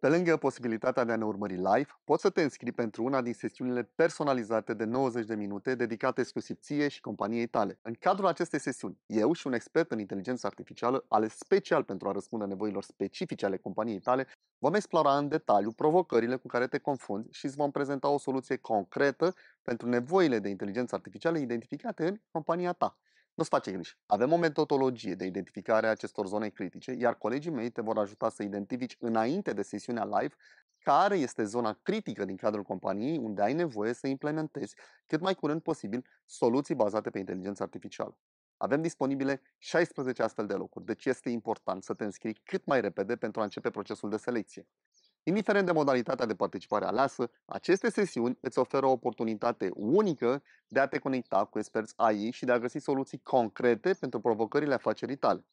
Pe lângă posibilitatea de a ne urmări live, poți să te înscrii pentru una din sesiunile personalizate de 90 de minute dedicate exclusiv ție și companiei tale. În cadrul acestei sesiuni, eu și un expert în inteligență artificială, ales special pentru a răspunde nevoilor specifice ale companiei tale, vom explora în detaliu provocările cu care te confunzi și îți vom prezenta o soluție concretă pentru nevoile de inteligență artificială identificate în compania ta. Nu-ți face griji. Avem o metodologie de identificare a acestor zone critice, iar colegii mei te vor ajuta să identifici înainte de sesiunea live care este zona critică din cadrul companiei unde ai nevoie să implementezi cât mai curând posibil soluții bazate pe inteligență artificială. Avem disponibile 16 astfel de locuri, deci este important să te înscrii cât mai repede pentru a începe procesul de selecție. Indiferent de modalitatea de participare aleasă, aceste sesiuni îți oferă o oportunitate unică de a te conecta cu experți AI și de a găsi soluții concrete pentru provocările afacerii tale.